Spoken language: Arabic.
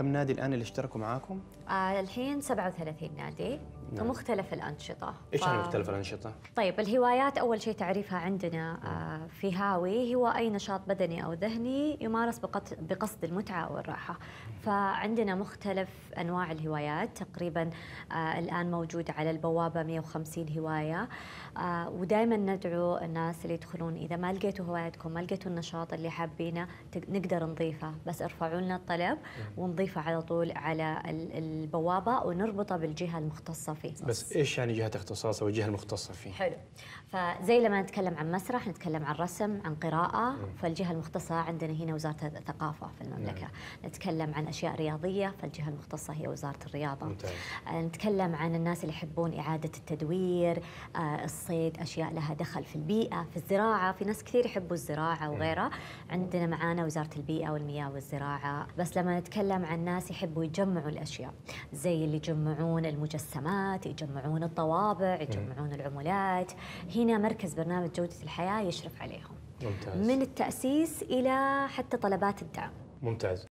كم نادي الان اللي اشتركوا معاكم؟ آه الحين 37 نادي نعم. مختلف الأنشطة إيش يعني ف... مختلف الأنشطة؟ طيب الهوايات أول شيء تعريفها عندنا آه، في هاوي هو أي نشاط بدني أو ذهني يمارس بقط... بقصد المتعة أو الراحة فعندنا مختلف أنواع الهوايات تقريبا آه، الآن موجود على البوابة 150 هواية آه، ودائما ندعو الناس اللي يدخلون إذا ما لقيتوا هواياتكم ما لقيتوا النشاط اللي حابينه نقدر نضيفه بس ارفعوا لنا الطلب نعم. ونضيفه على طول على البوابة ونربطه بالجهة المختصة فيه بس ايش يعني جهه اختصاص او الجهه المختصه فيه حلو فزي لما نتكلم عن مسرح نتكلم عن رسم عن قراءه فالجهه المختصه عندنا هنا وزاره الثقافه في المملكه نعم. نتكلم عن اشياء رياضيه فالجهه المختصه هي وزاره الرياضه ممتاز. آه، نتكلم عن الناس اللي يحبون اعاده التدوير آه، الصيد اشياء لها دخل في البيئه في الزراعه في ناس كثير يحبوا الزراعه نعم. وغيرها عندنا معانا وزاره البيئه والمياه والزراعه بس لما نتكلم عن ناس يحبوا يجمعوا الاشياء زي اللي يجمعون المجسمات الخدمات يجمعون الطوابع يجمعون العمولات هنا مركز برنامج جودة الحياة يشرف عليهم ممتاز. من التأسيس إلى حتى طلبات الدعم ممتاز